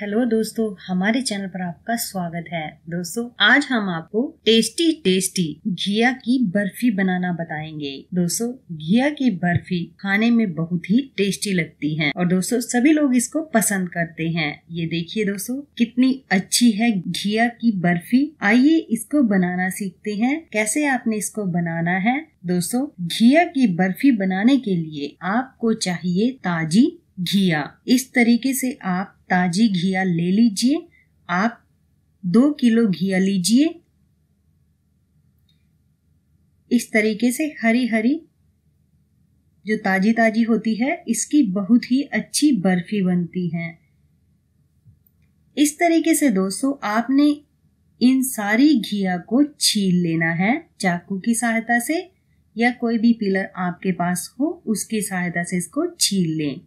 hello दोस्तों हमारे channel पर आपका स्वागत है दोस्तों आज हम आपको टेस्टी टेस्टी घिया की बर्फी बनाना बताएंगे दोस्तों घिया की बर्फी खाने में बहुत ही टेस्टी लगती है और दोस्तों सभी लोग इसको पसंद करते हैं ये देखिए दोस्तों कितनी अच्छी है घिया की बर्फी आइए इसको बनाना सीखते हैं कैसे आपने इसको बनाना है दोस्तों घिया की बर्फी बनाने के लिए आपको चाहिए ताजी घिया इस तरीके से आप ताजी घिया ले लीजिए आप दो किलो घिया लीजिए इस तरीके से हरी हरी जो ताजी ताजी होती है इसकी बहुत ही अच्छी बर्फी बनती है इस तरीके से दोस्तों आपने इन सारी घिया को छील लेना है चाकू की सहायता से या कोई भी पिलर आपके पास हो उसकी सहायता से इसको छील लें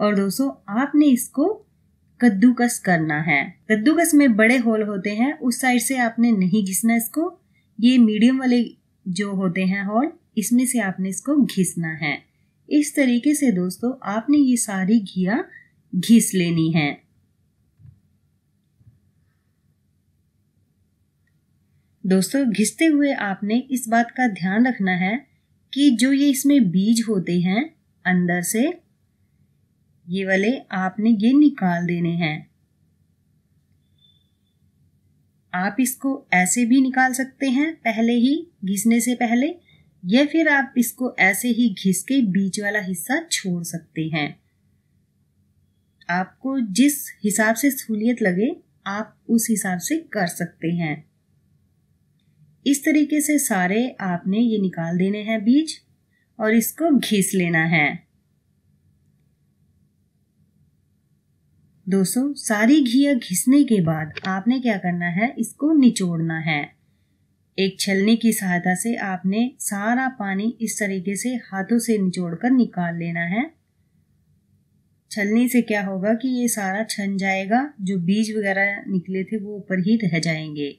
और दोस्तों आपने इसको कद्दूकस करना है कद्दूकस में बड़े होल होते हैं उस साइड से आपने नहीं घिसना इसको ये मीडियम वाले जो होते हैं होल इसमें से आपने इसको घिसना है इस तरीके से दोस्तों आपने ये सारी घिया घिस लेनी है दोस्तों घिसते हुए आपने इस बात का ध्यान रखना है कि जो ये इसमें बीज होते हैं अंदर से ये वाले आपने ये निकाल देने हैं आप इसको ऐसे भी निकाल सकते हैं पहले ही घिसने से पहले या फिर आप इसको ऐसे ही घिस के बीच वाला हिस्सा छोड़ सकते हैं आपको जिस हिसाब से सहूलियत लगे आप उस हिसाब से कर सकते हैं इस तरीके से सारे आपने ये निकाल देने हैं बीज और इसको घिस लेना है दोस्तों सारी घिया घिसने के बाद आपने क्या करना है इसको निचोड़ना है एक छलनी की सहायता से आपने सारा पानी इस तरीके से हाथों से निचोड़कर निकाल लेना है छलनी से क्या होगा कि ये सारा छन जाएगा जो बीज वगैरह निकले थे वो ऊपर ही रह जाएंगे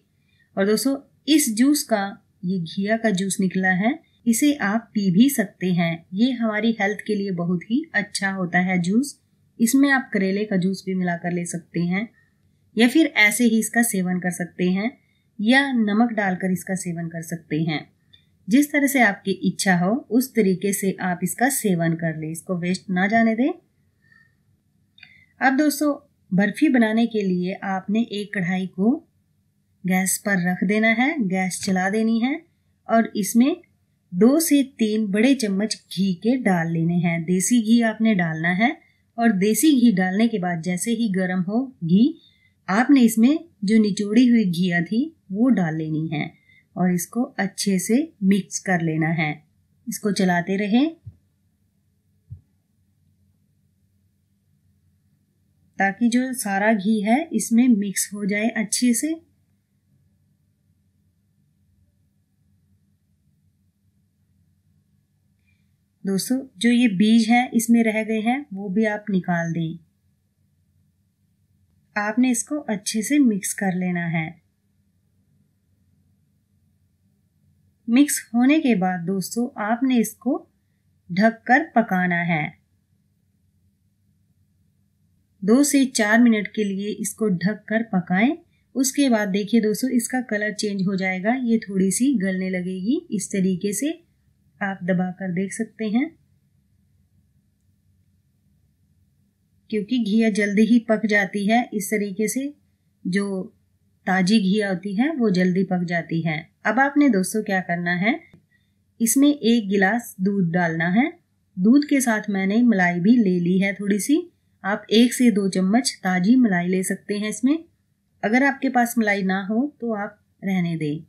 और दोस्तों इस जूस का ये घिया का जूस निकला है इसे आप पी भी सकते हैं ये हमारी हेल्थ के लिए बहुत ही अच्छा होता है जूस इसमें आप करेले का जूस भी मिलाकर ले सकते हैं या फिर ऐसे ही इसका सेवन कर सकते हैं या नमक डालकर इसका सेवन कर सकते हैं जिस तरह से आपकी इच्छा हो उस तरीके से आप इसका सेवन कर ले इसको वेस्ट ना जाने दें अब दोस्तों बर्फ़ी बनाने के लिए आपने एक कढ़ाई को गैस पर रख देना है गैस चला देनी है और इसमें दो से तीन बड़े चम्मच घी के डाल लेने हैं देसी घी आपने डालना है और देसी घी डालने के बाद जैसे ही गर्म हो घी आपने इसमें जो निचोड़ी हुई घिया थी वो डाल लेनी है और इसको अच्छे से मिक्स कर लेना है इसको चलाते रहें ताकि जो सारा घी है इसमें मिक्स हो जाए अच्छे से दोस्तों जो ये बीज हैं इसमें रह गए हैं वो भी आप निकाल दें आपने इसको अच्छे से मिक्स कर लेना है मिक्स होने के बाद दोस्तों आपने इसको ढककर पकाना है दो से चार मिनट के लिए इसको ढक कर पकाएं उसके बाद देखिए दोस्तों इसका कलर चेंज हो जाएगा ये थोड़ी सी गलने लगेगी इस तरीके से आप दबा कर देख सकते हैं क्योंकि घिया जल्दी ही पक जाती है इस तरीके से जो ताजी घिया होती है वो जल्दी पक जाती है अब आपने दोस्तों क्या करना है इसमें एक गिलास दूध डालना है दूध के साथ मैंने मलाई भी ले ली है थोड़ी सी आप एक से दो चम्मच ताज़ी मलाई ले सकते हैं इसमें अगर आपके पास मलाई ना हो तो आप रहने दें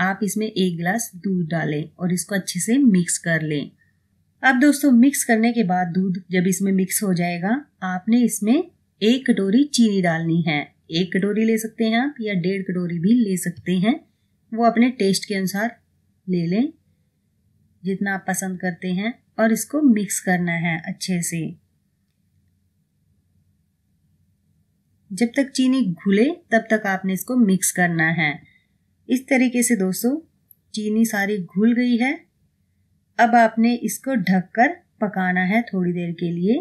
आप इसमें एक गिलास दूध डालें और इसको अच्छे से मिक्स कर लें अब दोस्तों मिक्स करने के बाद दूध जब इसमें मिक्स हो जाएगा आपने इसमें एक कटोरी चीनी डालनी है एक कटोरी ले सकते हैं आप या डेढ़ कटोरी भी ले सकते हैं वो अपने टेस्ट के अनुसार ले लें जितना आप पसंद करते हैं और इसको मिक्स करना है अच्छे से जब तक चीनी घुले तब तक आपने इसको मिक्स करना है इस तरीके से दोस्तों चीनी सारी घुल गई है अब आपने इसको ढककर पकाना है थोड़ी देर के लिए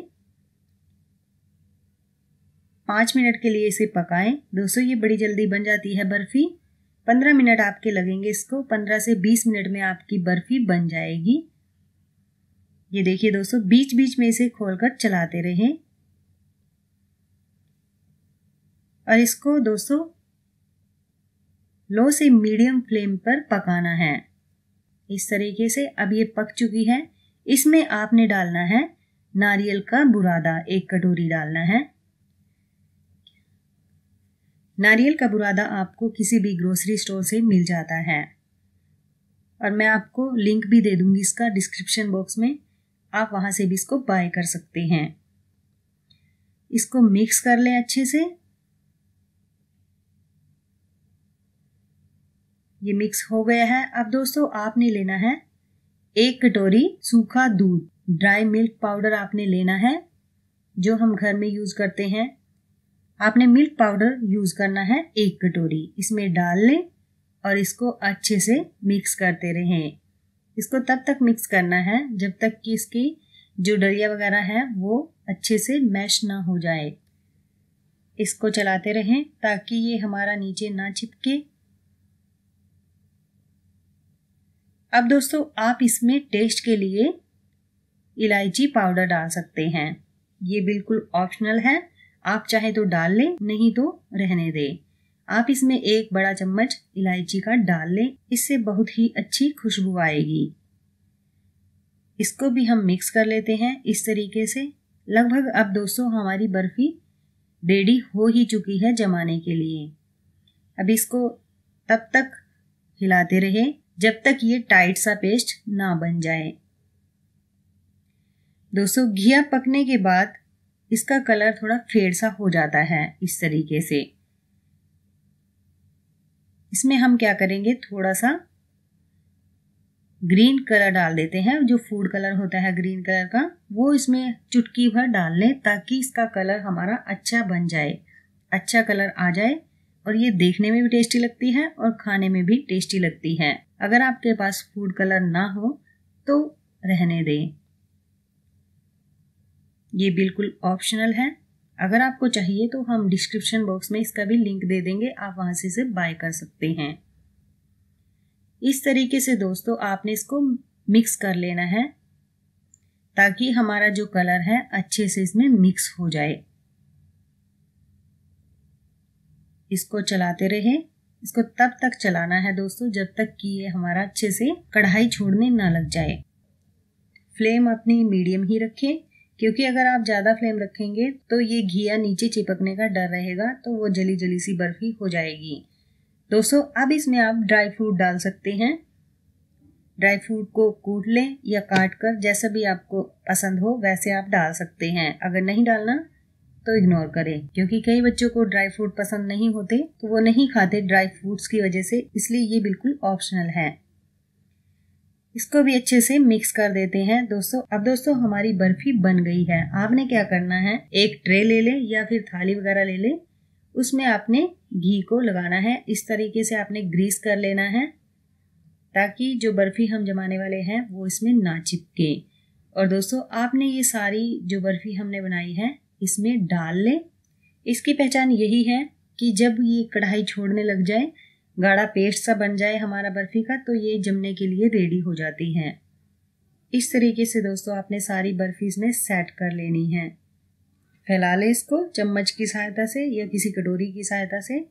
पाँच मिनट के लिए इसे पकाएं दोस्तों ये बड़ी जल्दी बन जाती है बर्फ़ी पंद्रह मिनट आपके लगेंगे इसको पंद्रह से बीस मिनट में आपकी बर्फ़ी बन जाएगी ये देखिए दोस्तों बीच बीच में इसे खोलकर चलाते रहें और इसको दोस्तों लो से मीडियम फ्लेम पर पकाना है इस तरीके से अब ये पक चुकी है इसमें आपने डालना है नारियल का बुरादा एक कटोरी डालना है नारियल का बुरादा आपको किसी भी ग्रोसरी स्टोर से मिल जाता है और मैं आपको लिंक भी दे दूंगी इसका डिस्क्रिप्शन बॉक्स में आप वहाँ से भी इसको बाय कर सकते हैं इसको मिक्स कर लें अच्छे से ये मिक्स हो गया है अब दोस्तों आपने लेना है एक कटोरी सूखा दूध ड्राई मिल्क पाउडर आपने लेना है जो हम घर में यूज़ करते हैं आपने मिल्क पाउडर यूज़ करना है एक कटोरी इसमें डाल लें और इसको अच्छे से मिक्स करते रहें इसको तब तक मिक्स करना है जब तक कि इसकी जो डरिया वगैरह है वो अच्छे से मैश ना हो जाए इसको चलाते रहें ताकि ये हमारा नीचे ना चिपके अब दोस्तों आप इसमें टेस्ट के लिए इलायची पाउडर डाल सकते हैं ये बिल्कुल ऑप्शनल है आप चाहे तो डाल लें नहीं तो रहने दें आप इसमें एक बड़ा चम्मच इलायची का डाल लें इससे बहुत ही अच्छी खुशबू आएगी इसको भी हम मिक्स कर लेते हैं इस तरीके से लगभग अब दोस्तों हमारी बर्फ़ी रेडी हो ही चुकी है जमाने के लिए अब इसको तब तक हिलाते रहे जब तक ये टाइट सा पेस्ट ना बन जाए दोस्तों घिया पकने के बाद इसका कलर थोड़ा फेड सा हो जाता है इस तरीके से इसमें हम क्या करेंगे थोड़ा सा ग्रीन कलर डाल देते हैं जो फूड कलर होता है ग्रीन कलर का वो इसमें चुटकी भर डाल लें ताकि इसका कलर हमारा अच्छा बन जाए अच्छा कलर आ जाए और ये देखने में भी टेस्टी लगती है और खाने में भी टेस्टी लगती है अगर आपके पास फूड कलर ना हो तो रहने दें ये बिल्कुल ऑप्शनल है अगर आपको चाहिए तो हम डिस्क्रिप्शन बॉक्स में इसका भी लिंक दे देंगे आप वहाँ से इसे बाय कर सकते हैं इस तरीके से दोस्तों आपने इसको मिक्स कर लेना है ताकि हमारा जो कलर है अच्छे से इसमें मिक्स हो जाए इसको चलाते रहें इसको तब तक चलाना है दोस्तों जब तक कि ये हमारा अच्छे से कढ़ाई छोड़ने ना लग जाए फ्लेम अपनी मीडियम ही रखें क्योंकि अगर आप ज़्यादा फ्लेम रखेंगे तो ये घिया नीचे चिपकने का डर रहेगा तो वो जली जली सी बर्फी हो जाएगी दोस्तों अब इसमें आप ड्राई फ्रूट डाल सकते हैं ड्राई फ्रूट को कूट लें या काट कर जैसा भी आपको पसंद हो वैसे आप डाल सकते हैं अगर नहीं डालना तो इग्नोर करें क्योंकि कई बच्चों को ड्राई फ्रूट पसंद नहीं होते तो वो नहीं खाते ड्राई फ्रूट्स की वजह से इसलिए ये बिल्कुल ऑप्शनल है इसको भी अच्छे से मिक्स कर देते हैं दोस्तों अब दोस्तों हमारी बर्फी बन गई है आपने क्या करना है एक ट्रे ले लें या फिर थाली वगैरह ले लें उसमें आपने घी को लगाना है इस तरीके से आपने ग्रीस कर लेना है ताकि जो बर्फ़ी हम जमाने वाले हैं वो इसमें ना चिपके और दोस्तों आपने ये सारी जो बर्फ़ी हमने बनाई है इसमें डाल लें इसकी पहचान यही है कि जब ये कढ़ाई छोड़ने लग जाए गाढ़ा पेस्ट सा बन जाए हमारा बर्फ़ी का तो ये जमने के लिए रेडी हो जाती हैं इस तरीके से दोस्तों आपने सारी बर्फ़ी इसमें सेट कर लेनी है फैला लें इसको चम्मच की सहायता से या किसी कटोरी की सहायता से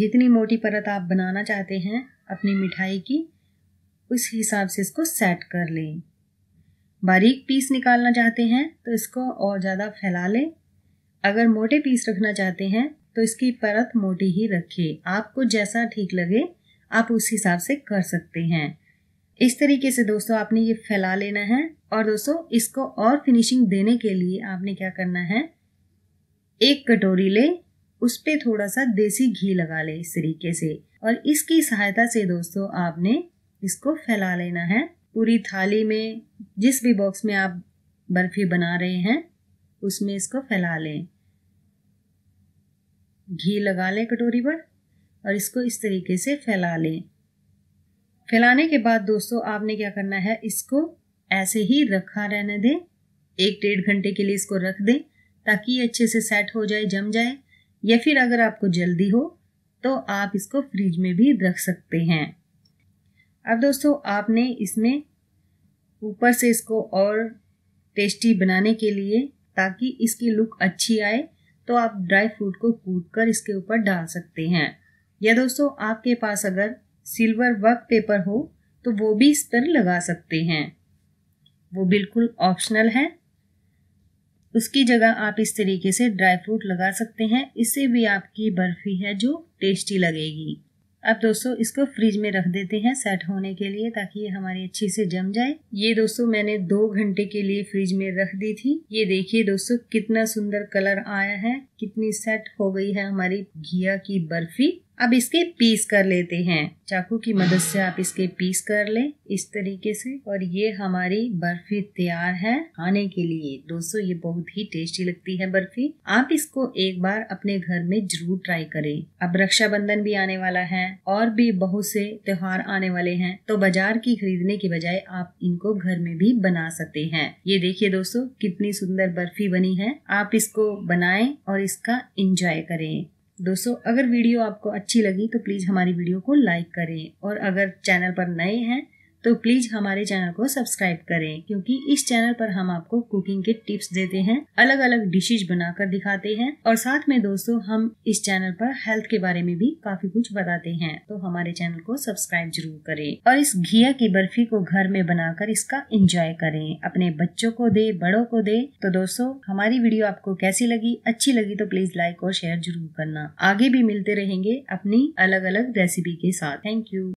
जितनी मोटी परत आप बनाना चाहते हैं अपनी मिठाई की उस हिसाब से इसको सेट कर लें बारीक पीस निकालना चाहते हैं तो इसको और ज़्यादा फैला लें अगर मोटे पीस रखना चाहते हैं तो इसकी परत मोटी ही रखें आपको जैसा ठीक लगे आप उस हिसाब से कर सकते हैं इस तरीके से दोस्तों आपने ये फैला लेना है और दोस्तों इसको और फिनिशिंग देने के लिए आपने क्या करना है एक कटोरी ले उस पर थोड़ा सा देसी घी लगा ले इस तरीके से और इसकी सहायता से दोस्तों आपने इसको फैला लेना है पूरी थाली में जिस भी बॉक्स में आप बर्फ़ी बना रहे हैं उसमें इसको फैला लें घी लगा लें कटोरी पर और इसको इस तरीके से फैला लें फैलाने के बाद दोस्तों आपने क्या करना है इसको ऐसे ही रखा रहने दें एक डेढ़ घंटे के लिए इसको रख दें ताकि ये अच्छे से सेट हो जाए जम जाए या फिर अगर आपको जल्दी हो तो आप इसको फ्रिज में भी रख सकते हैं अब दोस्तों आपने इसमें ऊपर से इसको और टेस्टी बनाने के लिए ताकि इसकी लुक अच्छी आए तो आप ड्राई फ्रूट को कूट कर इसके ऊपर डाल सकते हैं या दोस्तों आपके पास अगर सिल्वर वर्क पेपर हो तो वो भी इस पर लगा सकते हैं वो बिल्कुल ऑप्शनल है उसकी जगह आप इस तरीके से ड्राई फ्रूट लगा सकते हैं इससे भी आपकी बर्फ़ी है जो टेस्टी लगेगी अब दोस्तों इसको फ्रिज में रख देते हैं सेट होने के लिए ताकि ये हमारी अच्छी से जम जाए ये दोस्तों मैंने दो घंटे के लिए फ्रिज में रख दी थी ये देखिए दोस्तों कितना सुंदर कलर आया है कितनी सेट हो गई है हमारी घिया की बर्फी अब इसके पीस कर लेते हैं चाकू की मदद से आप इसके पीस कर लें इस तरीके से और ये हमारी बर्फी तैयार है खाने के लिए दोस्तों ये बहुत ही टेस्टी लगती है बर्फी आप इसको एक बार अपने घर में जरूर ट्राई करें अब रक्षाबंधन भी आने वाला है और भी बहुत से त्योहार आने वाले हैं तो बाजार की खरीदने के बजाय आप इनको घर में भी बना सकते हैं ये देखिए दोस्तों कितनी सुंदर बर्फी बनी है आप इसको बनाए और इसका इंजॉय करें दोस्तों अगर वीडियो आपको अच्छी लगी तो प्लीज़ हमारी वीडियो को लाइक करें और अगर चैनल पर नए हैं तो प्लीज हमारे चैनल को सब्सक्राइब करें क्योंकि इस चैनल पर हम आपको कुकिंग के टिप्स देते हैं अलग अलग डिशेज बनाकर दिखाते हैं और साथ में दोस्तों हम इस चैनल पर हेल्थ के बारे में भी काफी कुछ बताते हैं तो हमारे चैनल को सब्सक्राइब जरूर करें और इस घिया की बर्फी को घर में बनाकर इसका एंजॉय करें अपने बच्चों को दे बड़ों को दे तो दोस्तों हमारी वीडियो आपको कैसी लगी अच्छी लगी तो प्लीज लाइक और शेयर जरूर करना आगे भी मिलते रहेंगे अपनी अलग अलग रेसिपी के साथ थैंक यू